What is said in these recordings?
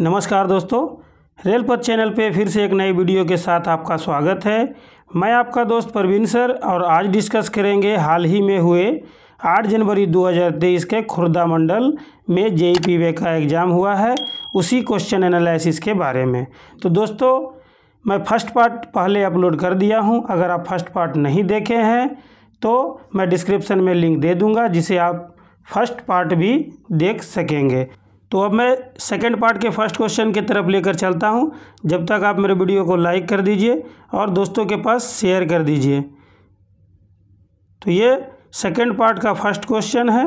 नमस्कार दोस्तों रेलपथ चैनल पे फिर से एक नई वीडियो के साथ आपका स्वागत है मैं आपका दोस्त प्रवीण सर और आज डिस्कस करेंगे हाल ही में हुए 8 जनवरी 2023 के खुर्दा मंडल में जेई वे का एग्ज़ाम हुआ है उसी क्वेश्चन एनालिसिस के बारे में तो दोस्तों मैं फर्स्ट पार्ट पहले अपलोड कर दिया हूं अगर आप फर्स्ट पार्ट नहीं देखे हैं तो मैं डिस्क्रिप्शन में लिंक दे दूंगा जिसे आप फर्स्ट पार्ट भी देख सकेंगे तो अब मैं सेकंड पार्ट के फर्स्ट क्वेश्चन की तरफ लेकर चलता हूं जब तक आप मेरे वीडियो को लाइक कर दीजिए और दोस्तों के पास शेयर कर दीजिए तो ये सेकंड पार्ट का फर्स्ट क्वेश्चन है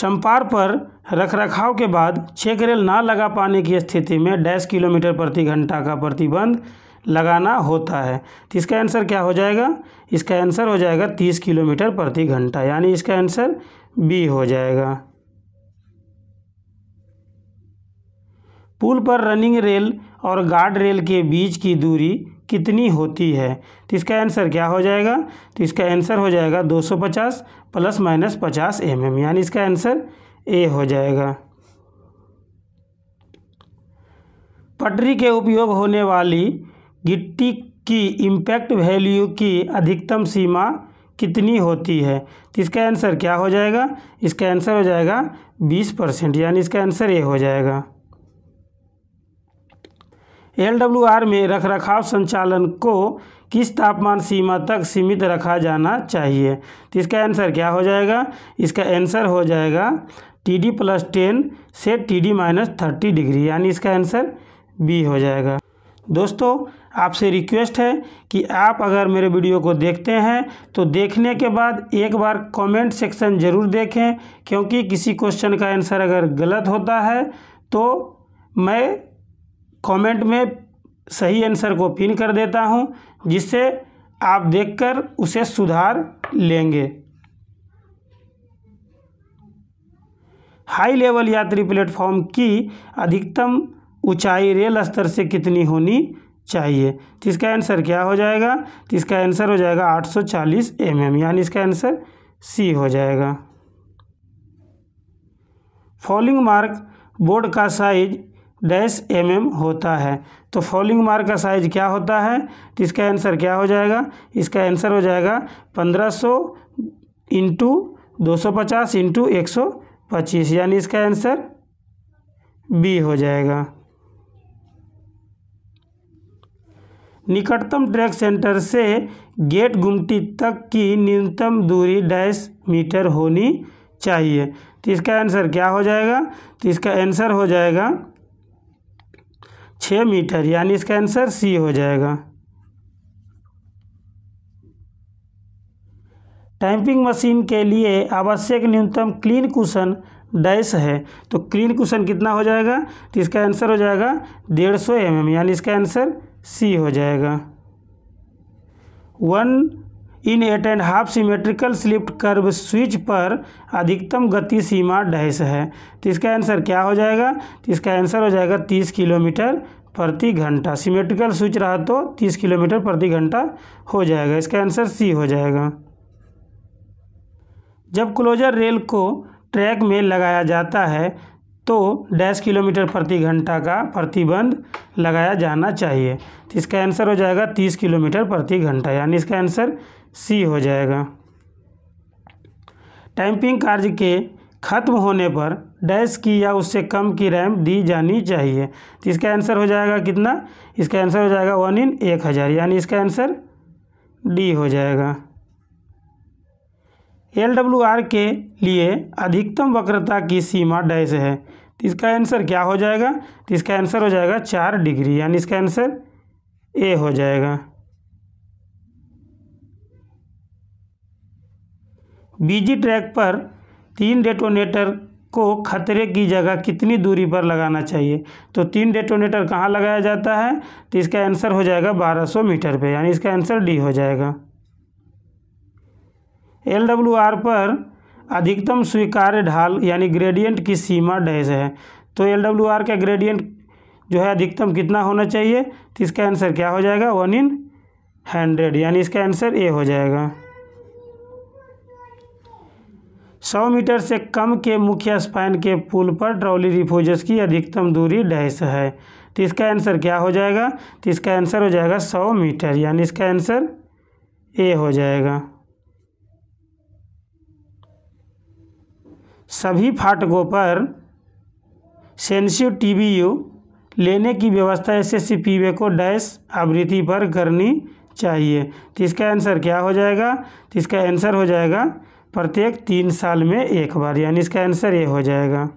शंपार पर रखरखाव के बाद छेक रेल ना लगा पाने की स्थिति में डैश किलोमीटर प्रति घंटा का प्रतिबंध लगाना होता है तो इसका आंसर क्या हो जाएगा इसका आंसर हो जाएगा तीस किलोमीटर प्रति घंटा यानी इसका आंसर बी हो जाएगा पुल पर रनिंग रेल और गार्ड रेल के बीच की दूरी कितनी होती है तो इसका आंसर क्या हो जाएगा तो इसका आंसर हो जाएगा 250 प्लस माइनस 50 एम mm, यानी इसका आंसर ए हो जाएगा पटरी के उपयोग होने वाली गिट्टी की इम्पैक्ट वैल्यू की अधिकतम सीमा कितनी होती है तो इसका आंसर क्या हो जाएगा इसका आंसर हो जाएगा बीस परसेंट यानी इसका आंसर ये हो जाएगा एल डब्ल्यू आर में रख रखाव संचालन को किस तापमान सीमा तक सीमित रखा जाना चाहिए तो इसका आंसर क्या हो जाएगा इसका आंसर हो जाएगा टी डी प्लस टेन से T D minus thirty degree यानी इसका आंसर बी हो जाएगा दोस्तों आपसे रिक्वेस्ट है कि आप अगर मेरे वीडियो को देखते हैं तो देखने के बाद एक बार कमेंट सेक्शन ज़रूर देखें क्योंकि किसी क्वेश्चन का आंसर अगर गलत होता है तो मैं कमेंट में सही आंसर को पिन कर देता हूं जिससे आप देखकर उसे सुधार लेंगे हाई लेवल यात्री प्लेटफॉर्म की अधिकतम ऊंचाई रेल स्तर से कितनी होनी चाहिए तो इसका आंसर क्या हो जाएगा तो इसका आंसर हो जाएगा 840 mm यानी इसका आंसर सी हो जाएगा फॉलिंग मार्क बोर्ड का साइज डैश एम एम होता है तो फॉलिंग मार्क का साइज क्या होता है तो इसका आंसर क्या हो जाएगा इसका आंसर तो हो जाएगा पंद्रह सौ इंटू दो सौ पचास इंटू एक सौ पच्चीस यानी इसका आंसर बी हो जाएगा निकटतम ट्रैक सेंटर से गेट गुमटी तक की न्यूनतम दूरी डैश मीटर होनी चाहिए तो इसका आंसर क्या हो जाएगा तो इसका आंसर हो जाएगा छः मीटर यानी इसका आंसर सी हो जाएगा टाइपिंग मशीन के लिए आवश्यक न्यूनतम क्लीन कुशन डैश है तो क्लीन कुशन कितना हो जाएगा तो इसका आंसर हो जाएगा डेढ़ सौ एम एम यानी इसका आंसर सी हो जाएगा one in eight and half symmetrical split curve switch पर अधिकतम गति सीमा ढाइस है तो इसका आंसर क्या हो जाएगा तो इसका आंसर हो जाएगा तीस किलोमीटर प्रति घंटा सिमेट्रिकल स्विच रहा तो तीस किलोमीटर प्रति घंटा हो जाएगा इसका आंसर सी हो जाएगा जब क्लोजर रेल को ट्रैक में लगाया जाता है तो डैश किलोमीटर प्रति घंटा का प्रतिबंध लगाया जाना चाहिए तो इसका आंसर हो जाएगा तीस किलोमीटर प्रति घंटा यानी इसका आंसर सी हो जाएगा टाइपिंग कार्य के खत्म होने पर डैश की या उससे कम की रैम दी जानी चाहिए तो इसका आंसर हो जाएगा कितना इसका आंसर हो जाएगा वन इन एक हज़ार यानी इसका आंसर डी हो जाएगा एल डब्ल्यू आर के लिए अधिकतम वक्रता की सीमा डैश है तो इसका आंसर क्या हो जाएगा तो इसका आंसर हो जाएगा चार डिग्री यानी इसका आंसर ए हो जाएगा बीजी ट्रैक पर तीन डेटोनेटर को खतरे की जगह कितनी दूरी पर लगाना चाहिए तो तीन डेटोनेटर कहाँ लगाया जाता है तो इसका आंसर हो जाएगा 1200 मीटर पे यानी इसका आंसर डी हो जाएगा एल डब्ल्यू आर पर अधिकतम स्वीकार्य ढाल यानी ग्रेडियंट की सीमा डैश है तो एल डब्ल्यू आर का ग्रेडियंट जो है अधिकतम कितना होना चाहिए तो इसका आंसर क्या हो जाएगा वन इन हंड्रेड यानी इसका आंसर ए हो जाएगा सौ मीटर से कम के मुख्य स्पाइन के पुल पर ट्रॉली रिफोजस की अधिकतम दूरी डैश है तो इसका आंसर क्या हो जाएगा तो इसका आंसर हो जाएगा सौ मीटर यानी इसका आंसर ए हो जाएगा सभी फाटकों पर सेंसिव टी लेने की व्यवस्था एस एस सी पी को डैश आवृत्ति पर करनी चाहिए तो इसका आंसर क्या हो जाएगा तो इसका आंसर हो जाएगा प्रत्येक तीन साल में एक बार यानी इसका आंसर ये हो जाएगा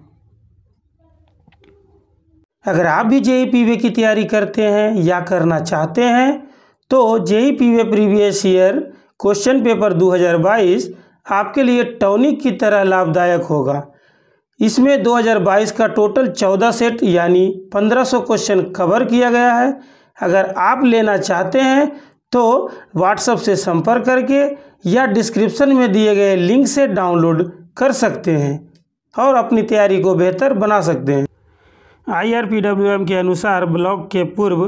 अगर आप भी जेई पी e की तैयारी करते हैं या करना चाहते हैं तो JE P previous year question paper 2022 आपके लिए टॉनिक की तरह लाभदायक होगा इसमें 2022 का टोटल 14 सेट यानी 1500 क्वेश्चन कवर किया गया है अगर आप लेना चाहते हैं तो व्हाट्सएप से संपर्क करके या डिस्क्रिप्शन में दिए गए लिंक से डाउनलोड कर सकते हैं और अपनी तैयारी को बेहतर बना सकते हैं आई के अनुसार ब्लॉक के पूर्व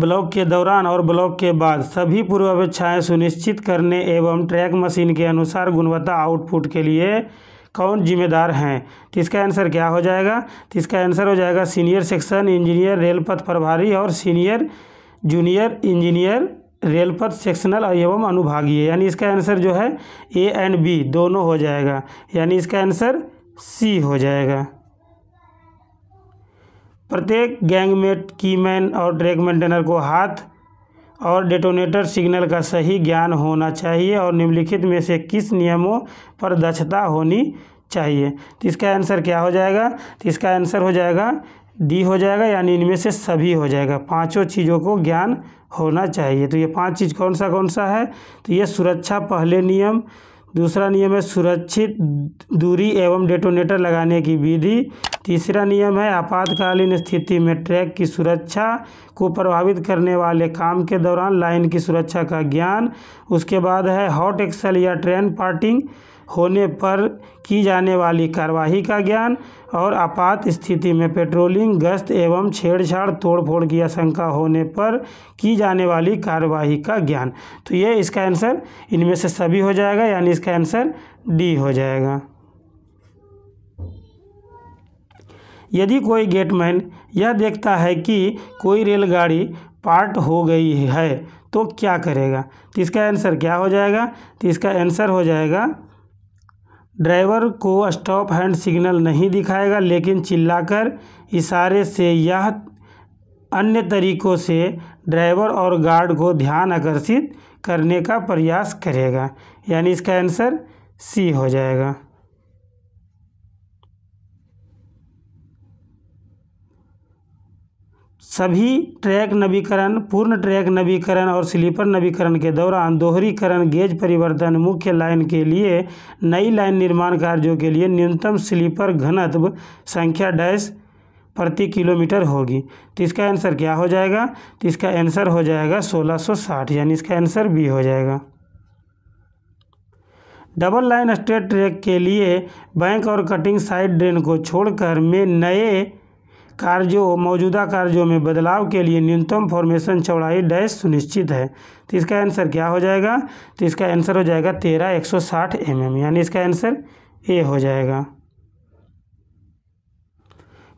ब्लॉक के दौरान और ब्लॉक के बाद सभी पूर्वापेक्षाएँ सुनिश्चित करने एवं ट्रैक मशीन के अनुसार गुणवत्ता आउटपुट के लिए कौन जिम्मेदार हैं तो इसका आंसर क्या हो जाएगा तो इसका आंसर हो जाएगा सीनियर सेक्शन इंजीनियर रेलपथ प्रभारी और सीनियर जूनियर इंजीनियर रेल पथ सेक्शनल एवं अनुभागीय यानी इसका आंसर जो है ए एंड बी दोनों हो जाएगा यानी इसका आंसर सी हो जाएगा प्रत्येक गैंगमेट कीमैन और ड्रैग मेंटेनर को हाथ और डेटोनेटर सिग्नल का सही ज्ञान होना चाहिए और निम्नलिखित में से किस नियमों पर दक्षता होनी चाहिए तो इसका आंसर क्या हो जाएगा तो इसका आंसर हो जाएगा डी हो जाएगा यानी इनमें से सभी हो जाएगा पांचों चीज़ों को ज्ञान होना चाहिए तो ये पांच चीज़ कौन सा कौन सा है तो ये सुरक्षा पहले नियम दूसरा नियम है सुरक्षित दूरी एवं डेटोनेटर लगाने की विधि तीसरा नियम है आपातकालीन स्थिति में ट्रैक की सुरक्षा को प्रभावित करने वाले काम के दौरान लाइन की सुरक्षा का ज्ञान उसके बाद है हॉट एक्सल या ट्रेन पार्टिंग होने पर की जाने वाली कार्रवाई का ज्ञान और आपात स्थिति में पेट्रोलिंग गश्त एवं छेड़छाड़ तोड़फोड़ की आशंका होने पर की जाने वाली कार्रवाई का ज्ञान तो ये इसका आंसर इनमें से सभी हो जाएगा यानी इसका आंसर डी हो जाएगा यदि कोई गेटमैन यह देखता है कि कोई रेलगाड़ी पार्ट हो गई है तो क्या करेगा तो इसका आंसर क्या हो जाएगा तो इसका आंसर हो जाएगा ड्राइवर को स्टॉप हैंड सिग्नल नहीं दिखाएगा लेकिन चिल्लाकर इशारे से यह अन्य तरीकों से ड्राइवर और गार्ड को ध्यान आकर्षित करने का प्रयास करेगा यानी इसका आंसर सी हो जाएगा सभी ट्रैक नवीकरण पूर्ण ट्रैक नवीकरण और स्लीपर नवीकरण के दौरान दोहरीकरण गेज परिवर्तन मुख्य लाइन के लिए नई लाइन निर्माण कार्यों के लिए न्यूनतम स्लीपर घनत्व संख्या डैश प्रति किलोमीटर होगी तो इसका आंसर क्या हो जाएगा तो इसका आंसर हो जाएगा 1660 यानी इसका आंसर बी हो जाएगा डबल लाइन स्ट्रेट ट्रैक के लिए बैंक और कटिंग साइड ड्रेन को छोड़कर में नए कार्यों मौजूदा कार्यों में बदलाव के लिए न्यूनतम फॉर्मेशन चौड़ाई डैश सुनिश्चित है तो इसका आंसर क्या हो जाएगा तो इसका आंसर हो जाएगा तेरह एक सौ साठ एम mm, एम यानी इसका आंसर ए हो जाएगा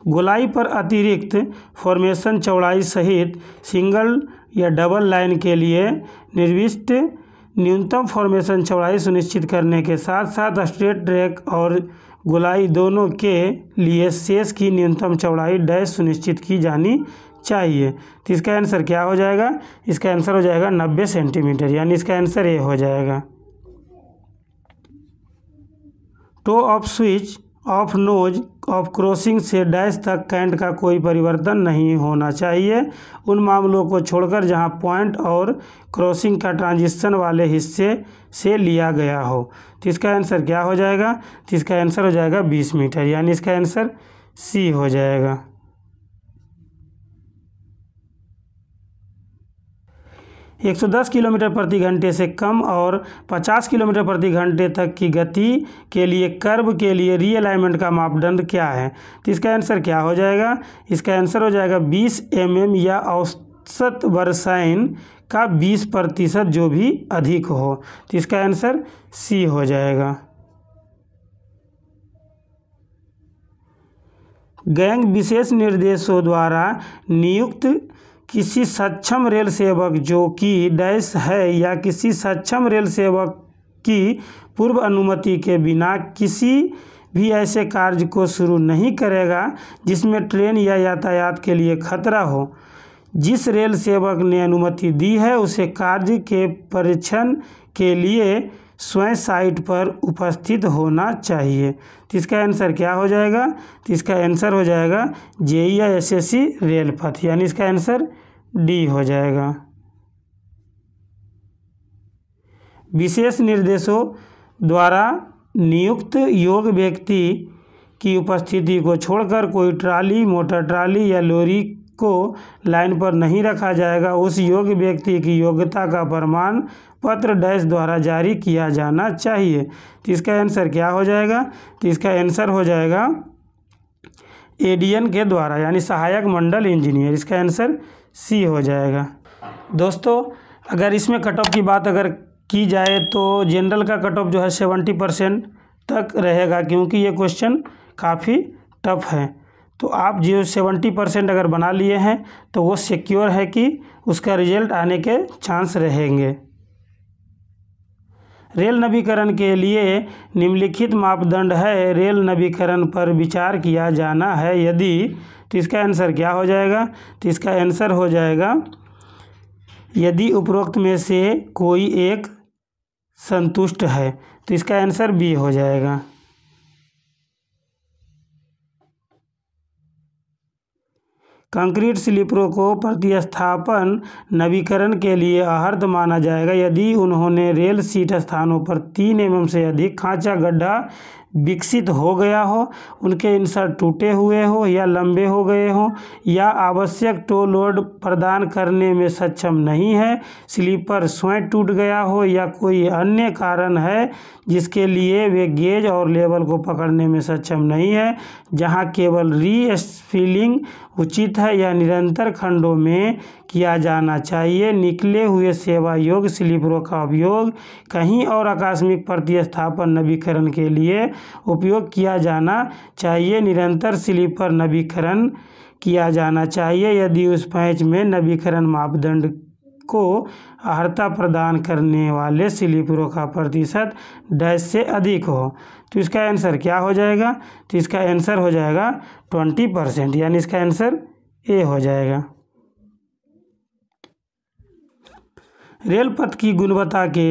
गोलाई पर अतिरिक्त फॉर्मेशन चौड़ाई सहित सिंगल या डबल लाइन के लिए निर्विष्ट न्यूनतम फॉर्मेशन चौड़ाई सुनिश्चित करने के साथ साथ स्ट्रेट ट्रैक और गोलाई दोनों के लिए शेष की न्यूनतम चौड़ाई डैश सुनिश्चित की जानी चाहिए तो इसका आंसर क्या हो जाएगा इसका आंसर हो जाएगा नब्बे सेंटीमीटर यानी इसका आंसर ये हो जाएगा toe of switch of nose of crossing से डैश तक कैंट का कोई परिवर्तन नहीं होना चाहिए उन मामलों को छोड़कर जहां पॉइंट और क्रॉसिंग का ट्रांजिशन वाले हिस्से से लिया गया हो तो इसका आंसर क्या हो जाएगा तो इसका आंसर हो जाएगा बीस मीटर यानी इसका आंसर सी हो जाएगा 110 किलोमीटर प्रति घंटे से कम और 50 किलोमीटर प्रति घंटे तक की गति के लिए कर्व के लिए रीअलाइनमेंट का मापदंड क्या है तो इसका आंसर क्या हो जाएगा इसका आंसर हो जाएगा 20 एम mm या औसत वर्षाइन का 20 प्रतिशत जो भी अधिक हो तो इसका आंसर सी हो जाएगा गैंग विशेष निर्देशों द्वारा नियुक्त किसी सक्षम रेल सेवक जो कि डैश है या किसी सक्षम रेल सेवक की पूर्व अनुमति के बिना किसी भी ऐसे कार्य को शुरू नहीं करेगा जिसमें ट्रेन या यातायात के लिए खतरा हो जिस रेल सेवक ने अनुमति दी है उसे कार्य के परीक्षण के लिए स्वयं साइट पर उपस्थित होना चाहिए तो इसका आंसर क्या हो जाएगा तो इसका आंसर हो जाएगा जे या एस एस सी रेल पथ यानी इसका आंसर डी हो जाएगा विशेष निर्देशों द्वारा नियुक्त योग व्यक्ति की उपस्थिति को छोड़कर कोई ट्राली मोटर ट्राली या लोरी को लाइन पर नहीं रखा जाएगा उस योग्य व्यक्ति की योग्यता का प्रमाण पत्र डैश द्वारा जारी किया जाना चाहिए तो इसका आंसर क्या हो जाएगा तो इसका आंसर हो जाएगा एडीएन के द्वारा यानी सहायक मंडल इंजीनियर इसका आंसर सी हो जाएगा दोस्तों अगर इसमें कट ऑफ की बात अगर की जाए तो जनरल का कट ऑफ जो है सेवेंटी परसेंट तक रहेगा क्योंकि ये क्वेश्चन काफ़ी टफ है तो आप जो सेवेंटी परसेंट अगर बना लिए हैं तो वो सिक्योर है कि उसका रिजल्ट आने के चांस रहेंगे रेल नवीकरण के लिए निम्नलिखित मापदंड है रेल नवीकरण पर विचार किया जाना है यदि तो इसका आंसर क्या हो जाएगा तो इसका आंसर हो जाएगा यदि उपरोक्त में से कोई एक संतुष्ट है तो इसका आंसर बी हो जाएगा कंक्रीट स्लीपरों को प्रतिस्थापन नवीकरण के लिए अहर्द माना जाएगा यदि उन्होंने रेल सीट स्थानों पर तीन एम से अधिक खांचा गड्ढा विकसित हो गया हो उनके इंसर टूटे हुए हो या लंबे हो गए हों या आवश्यक टो लोड प्रदान करने में सक्षम नहीं है स्लीपर स्वयं टूट गया हो या कोई अन्य कारण है जिसके लिए वे गेज और लेवल को पकड़ने में सक्षम नहीं है जहां केवल रीस्फिलिंग उचित है या निरंतर खंडों में किया जाना चाहिए निकले हुए सेवा योग्य स्लीपरों का उपयोग कहीं और आकस्मिक प्रतिस्थापन नवीकरण के लिए उपयोग किया जाना चाहिए निरंतर स्लीपर नवीकरण किया जाना चाहिए यदि उस पैच में नवीकरण मापदंड को अर्ता प्रदान करने वाले स्लीपरों का प्रतिशत डैश से अधिक हो तो इसका आंसर क्या हो जाएगा तो इसका आंसर हो जाएगा ट्वेंटी परसेंट यानी इसका आंसर ए हो जाएगा रेल पथ की गुणवत्ता के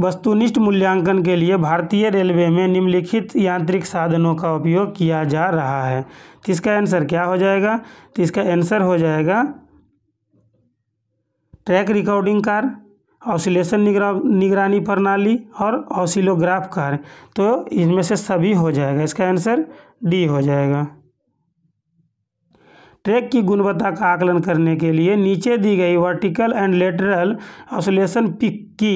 वस्तुनिष्ठ मूल्यांकन के लिए भारतीय रेलवे में निम्नलिखित यांत्रिक साधनों का उपयोग किया जा रहा है तो इसका आंसर क्या हो जाएगा तो इसका आंसर हो जाएगा ट्रैक रिकॉर्डिंग कार ऑसिलेशन निगरा निगरानी प्रणाली और ऑसिलोग्राफ कार तो इनमें से सभी हो जाएगा इसका आंसर डी हो जाएगा ट्रैक की गुणवत्ता का आकलन करने के लिए नीचे दी गई vertical and lateral oscillation peak की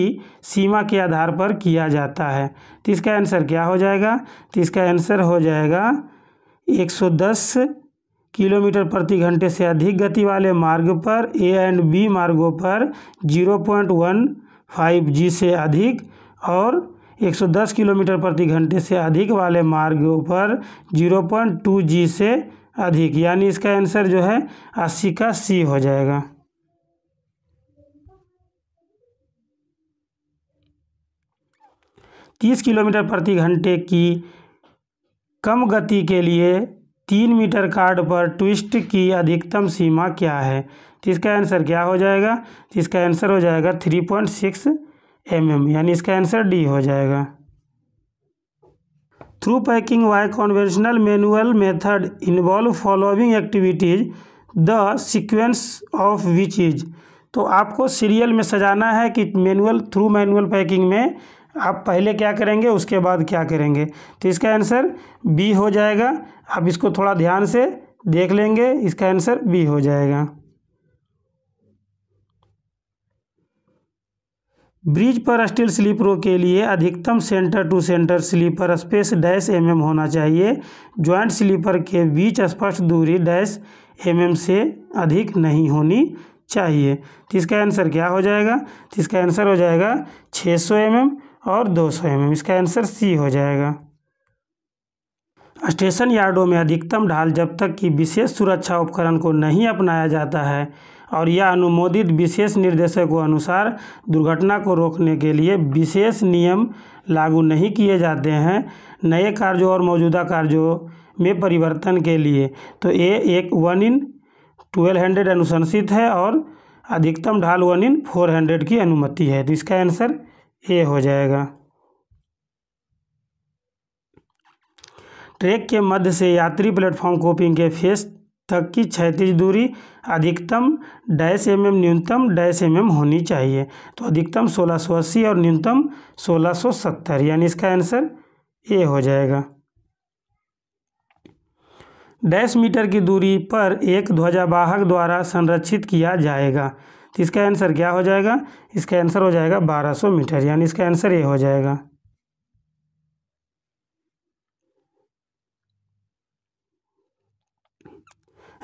सीमा के आधार पर किया जाता है तो इसका आंसर क्या हो जाएगा तो इसका आंसर हो जाएगा 110 किलोमीटर प्रति घंटे से अधिक गति वाले मार्ग पर ए एंड बी मार्गों पर 0.15 जी से अधिक और 110 किलोमीटर प्रति घंटे से अधिक वाले मार्गों पर 0.2 जी से अधिक यानी इसका आंसर जो है अस्सी का सी हो जाएगा तीस किलोमीटर प्रति घंटे की कम गति के लिए तीन मीटर कार्ड पर ट्विस्ट की अधिकतम सीमा क्या है तो इसका आंसर क्या हो जाएगा तो इसका आंसर हो जाएगा three point six M M यानी इसका आंसर डी हो जाएगा through packing by conventional manual method involve following activities the sequence of which is तो आपको सीरियल में सजाना है कि मैनुअल थ्रू मैनुअल पैकिंग में आप पहले क्या करेंगे उसके बाद क्या करेंगे तो इसका आंसर बी हो जाएगा आप इसको थोड़ा ध्यान से देख लेंगे इसका आंसर बी हो जाएगा ब्रिज पर स्टील स्लीपरों के लिए अधिकतम centre to centre sleeper space dash M mm होना चाहिए ज्वाइंट स्लीपर के बीच स्पष्ट दूरी डैश एम mm से अधिक नहीं होनी चाहिए तो इसका आंसर क्या हो जाएगा तो इसका आंसर हो जाएगा 600 सौ mm और 200 सौ mm इसका आंसर सी हो जाएगा स्टेशन यार्डों में अधिकतम ढाल जब तक कि विशेष सुरक्षा उपकरण को नहीं अपनाया जाता है और यह अनुमोदित विशेष निर्देशों अनुसार दुर्घटना को रोकने के लिए विशेष नियम लागू नहीं किए जाते हैं नए कार्यों और मौजूदा कार्यों में परिवर्तन के लिए तो ये एक वन इन ट्वेल्व हंड्रेड अनुशंसित है और अधिकतम ढाल वन इन फोर हंड्रेड की अनुमति है तो इसका आंसर ए हो जाएगा ट्रैक के मध्य से यात्री प्लेटफॉर्म कोपिंग के फेस तक की क्षैतिज दूरी अधिकतम डैश एम एम न्यूनतम डैश एम एम होनी चाहिए तो अधिकतम सोलह सौ अस्सी और न्यूनतम सोलह सौ सत्तर यानी इसका आंसर ए हो जाएगा डैश मीटर की दूरी पर एक ध्वजावाहक द्वारा संरक्षित किया जाएगा तो इसका आंसर क्या हो जाएगा इसका आंसर हो जाएगा बारह सौ मीटर यानी इसका आंसर ए हो जाएगा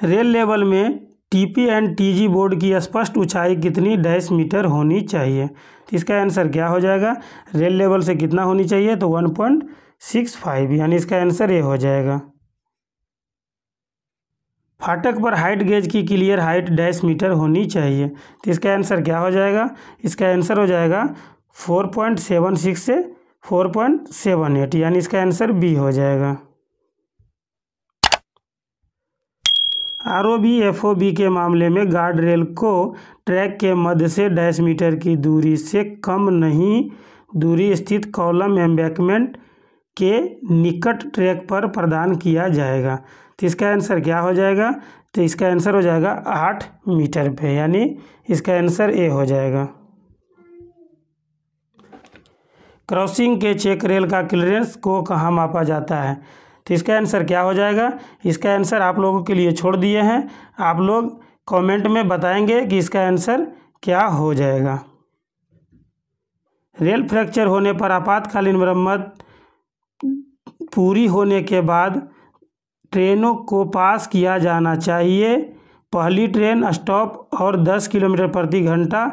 रेल लेवल में टीपी एंड टीजी बोर्ड की स्पष्ट ऊंचाई कितनी डैश मीटर होनी चाहिए तो इसका आंसर क्या हो जाएगा रेल लेवल से कितना होनी चाहिए तो वन पॉइंट सिक्स फाइव यानी इसका आंसर ये हो जाएगा फाटक पर हाइट गेज की क्लियर हाइट डैश मीटर होनी चाहिए तो इसका आंसर क्या हो जाएगा इसका आंसर हो जाएगा फोर पॉइंट सेवन सिक्स से फोर पॉइंट सेवन एट यानी इसका आंसर बी हो जाएगा R O B F O B के मामले में गार्ड रेल को ट्रैक के मध्य से डैश मीटर की दूरी से कम नहीं दूरी स्थित कॉलम एम्बैकमेंट के निकट ट्रैक पर प्रदान किया जाएगा तो इसका आंसर क्या हो जाएगा तो इसका आंसर हो जाएगा आठ मीटर पे यानी इसका आंसर ए हो जाएगा क्रॉसिंग के चेक रेल का क्लियरेंस को कहाँ मापा जाता है तो इसका आंसर क्या हो जाएगा इसका आंसर आप लोगों के लिए छोड़ दिए हैं आप लोग कमेंट में बताएंगे कि इसका आंसर क्या हो जाएगा रेल फ्रैक्चर होने पर आपातकालीन मरम्मत पूरी होने के बाद ट्रेनों को पास किया जाना चाहिए पहली ट्रेन स्टॉप और 10 किलोमीटर प्रति घंटा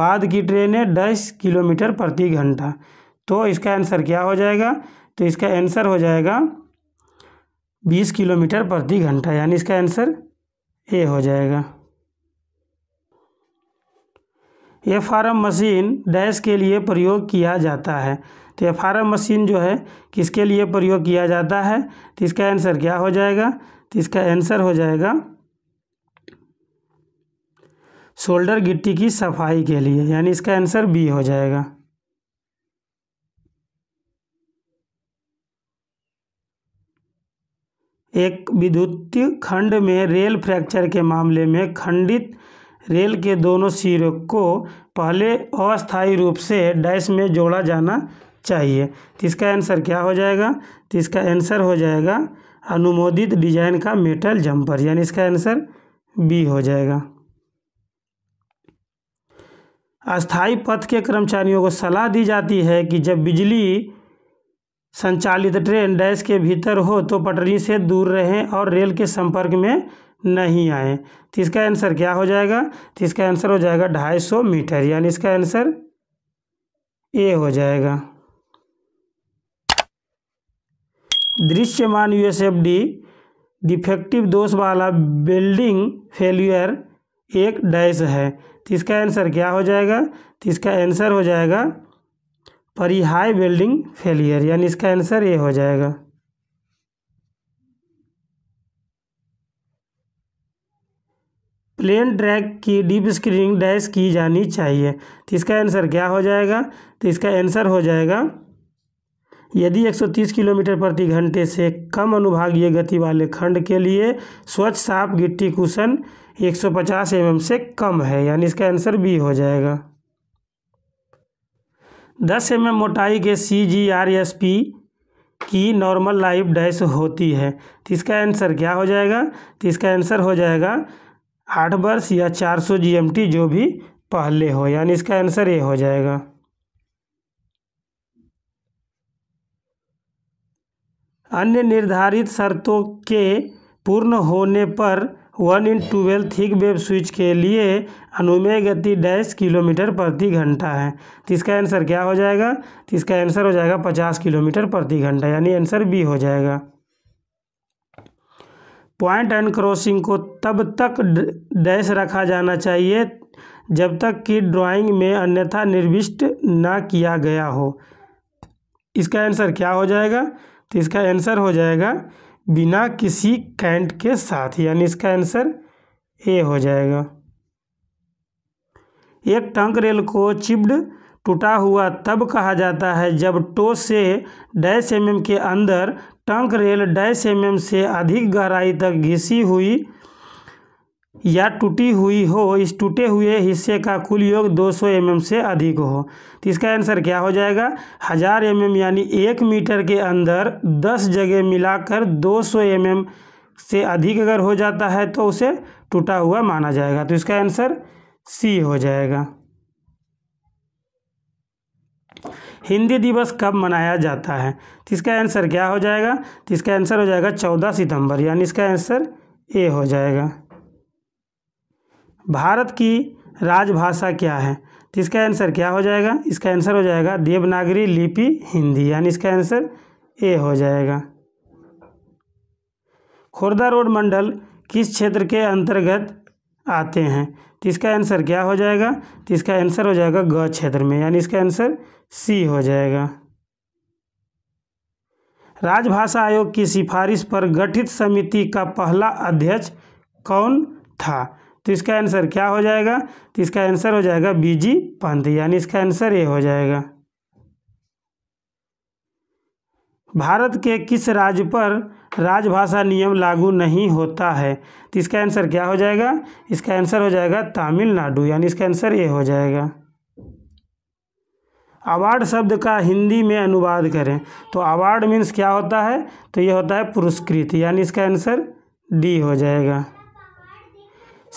बाद की ट्रेनें 10 किलोमीटर प्रति घंटा तो इसका आंसर क्या हो जाएगा तो इसका आंसर हो जाएगा बीस किलोमीटर प्रति घंटा यानी इसका आंसर ए हो जाएगा आर फार्म मशीन डैश के लिए प्रयोग किया जाता है तो आर फार्म मशीन जो है किसके लिए प्रयोग किया जाता है तो इसका आंसर क्या हो जाएगा तो इसका आंसर हो जाएगा शोल्डर गिट्टी की सफाई के लिए यानी इसका आंसर बी हो जाएगा एक विद्युत खंड में रेल फ्रैक्चर के मामले में खंडित रेल के दोनों सिरों को पहले अस्थायी रूप से डैश में जोड़ा जाना चाहिए तो इसका आंसर क्या हो जाएगा तो इसका आंसर हो जाएगा अनुमोदित डिजाइन का मेटल जंपर यानी इसका आंसर बी हो जाएगा अस्थाई पथ के कर्मचारियों को सलाह दी जाती है कि जब बिजली संचालित ट्रेन डैश के भीतर हो तो पटरी से दूर रहें और रेल के संपर्क में नहीं आए तो इसका आंसर क्या हो जाएगा तो इसका आंसर हो जाएगा ढाई सौ मीटर यानी इसका आंसर ए हो जाएगा दृश्यमान U S F D defective दोष वाला बिल्डिंग फेल्यूर एक डैश है तो इसका आंसर क्या हो जाएगा तो इसका आंसर हो जाएगा परिहाय वेल्डिंग फेलियर यानी इसका आंसर ए हो जाएगा प्लेन ड्रैग की डीप स्क्रीनिंग डैश की जानी चाहिए तो इसका आंसर क्या हो जाएगा तो इसका आंसर हो जाएगा यदि 130 किलोमीटर प्रति घंटे से कम अनुभागीय गति वाले खंड के लिए स्वच्छ साफ गिट्टी कुशन 150 सौ mm से कम है यानी इसका आंसर बी हो जाएगा दस एम mm मोटाई के C G R S P की नॉर्मल लाइफ डैश होती है तो इसका आंसर क्या हो जाएगा तो इसका आंसर हो जाएगा आठ वर्ष या चार सौ जी एम टी जो भी पहले हो यानी इसका आंसर ये हो जाएगा अन्य निर्धारित शर्तों के पूर्ण होने पर one in twelve thick web switch के लिए अनुमेय गति डैश किलोमीटर प्रति घंटा है तो इसका आंसर क्या हो जाएगा तो इसका आंसर हो जाएगा पचास किलोमीटर प्रति घंटा यानी आंसर बी हो जाएगा पॉइंट एंड क्रॉसिंग को तब तक डैश रखा जाना चाहिए जब तक कि ड्राइंग में अन्यथा निर्विष्ट ना किया गया हो इसका आंसर क्या हो जाएगा तो इसका आंसर हो जाएगा बिना किसी कैंट के साथ यानी इसका आंसर ए हो जाएगा एक टंक रेल को चिब्ड टूटा हुआ तब कहा जाता है जब टो से डैश एम के अंदर टंक रेल डैश एम से अधिक गहराई तक घिसी हुई या टूटी हुई हो इस टूटे हुए हिस्से का कुल योग 200 एम mm से अधिक हो तो इसका आंसर क्या हो जाएगा हज़ार एम mm यानी एक मीटर के अंदर 10 जगह मिलाकर 200 सौ mm से अधिक अगर हो जाता है तो उसे टूटा हुआ माना जाएगा तो इसका आंसर सी हो जाएगा हिंदी दिवस कब मनाया जाता है तो इसका आंसर क्या हो जाएगा तो इसका आंसर हो जाएगा चौदह सितंबर यानी इसका आंसर ए हो जाएगा भारत की राजभाषा क्या है तो इसका आंसर क्या हो जाएगा इसका आंसर हो जाएगा देवनागरी लिपि हिंदी यानी इसका आंसर ए हो जाएगा खुर्दा रोड मंडल किस क्षेत्र के अंतर्गत आते हैं तो इसका आंसर क्या हो जाएगा तो इसका आंसर हो जाएगा ग क्षेत्र में यानी इसका आंसर सी हो जाएगा राजभाषा आयोग की सिफारिश पर गठित समिति का पहला अध्यक्ष कौन था तो इसका आंसर क्या हो जाएगा तो इसका आंसर हो जाएगा बीजी पंत यानी इसका आंसर ये हो जाएगा भारत के किस राज्य पर राजभाषा नियम लागू नहीं होता है तो इसका आंसर क्या हो जाएगा इसका आंसर हो जाएगा तमिलनाडु यानी इसका आंसर ये हो जाएगा अवार्ड शब्द का हिंदी में अनुवाद करें तो अवार्ड मीन्स क्या होता है तो ये होता है पुरस्कृत यानी इसका आंसर डी हो जाएगा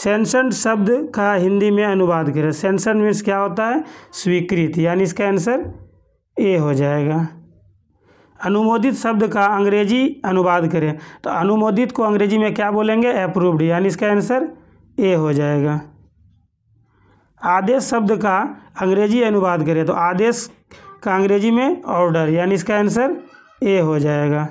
सेंसन शब्द का हिंदी में अनुवाद करें सेंसन मीन्स क्या होता है स्वीकृत यानी इसका आंसर ए हो जाएगा अनुमोदित शब्द का अंग्रेजी अनुवाद करें तो अनुमोदित को अंग्रेजी में क्या बोलेंगे अप्रूव्ड यानी इसका आंसर ए हो जाएगा आदेश शब्द का अंग्रेजी अनुवाद करें तो आदेश का अंग्रेजी में ऑर्डर यानी इसका आंसर ए हो जाएगा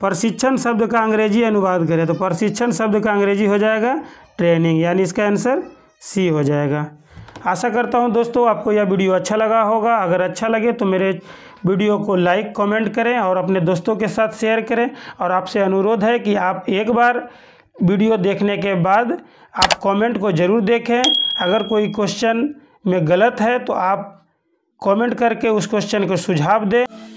प्रशिक्षण शब्द का अंग्रेजी अनुवाद करें तो प्रशिक्षण शब्द का अंग्रेजी हो जाएगा ट्रेनिंग यानी इसका आंसर सी हो जाएगा आशा करता हूं दोस्तों आपको यह वीडियो अच्छा लगा होगा अगर अच्छा लगे तो मेरे वीडियो को लाइक कमेंट करें और अपने दोस्तों के साथ शेयर करें और आपसे अनुरोध है कि आप एक बार वीडियो देखने के बाद आप कमेंट को ज़रूर देखें अगर कोई क्वेश्चन में गलत है तो आप कमेंट करके उस क्वेश्चन को सुझाव दें